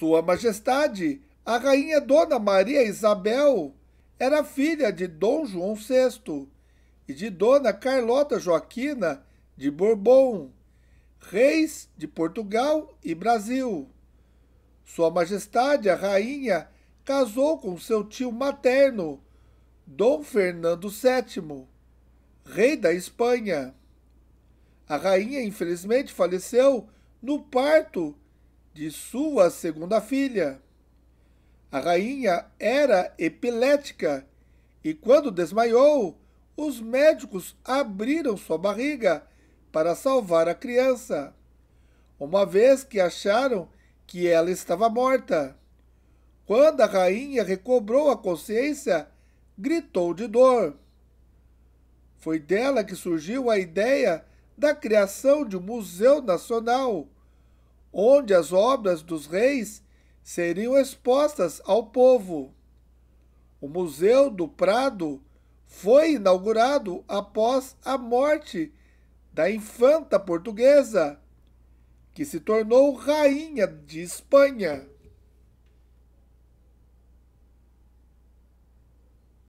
Sua Majestade, a rainha Dona Maria Isabel era filha de Dom João VI e de Dona Carlota Joaquina de Bourbon, reis de Portugal e Brasil. Sua Majestade, a rainha, casou com seu tio materno, Dom Fernando VII, rei da Espanha. A rainha, infelizmente, faleceu no parto de sua segunda filha. A rainha era epilética e, quando desmaiou, os médicos abriram sua barriga para salvar a criança, uma vez que acharam que ela estava morta. Quando a rainha recobrou a consciência, gritou de dor. Foi dela que surgiu a ideia da criação de um museu nacional onde as obras dos reis seriam expostas ao povo. O Museu do Prado foi inaugurado após a morte da infanta portuguesa, que se tornou rainha de Espanha.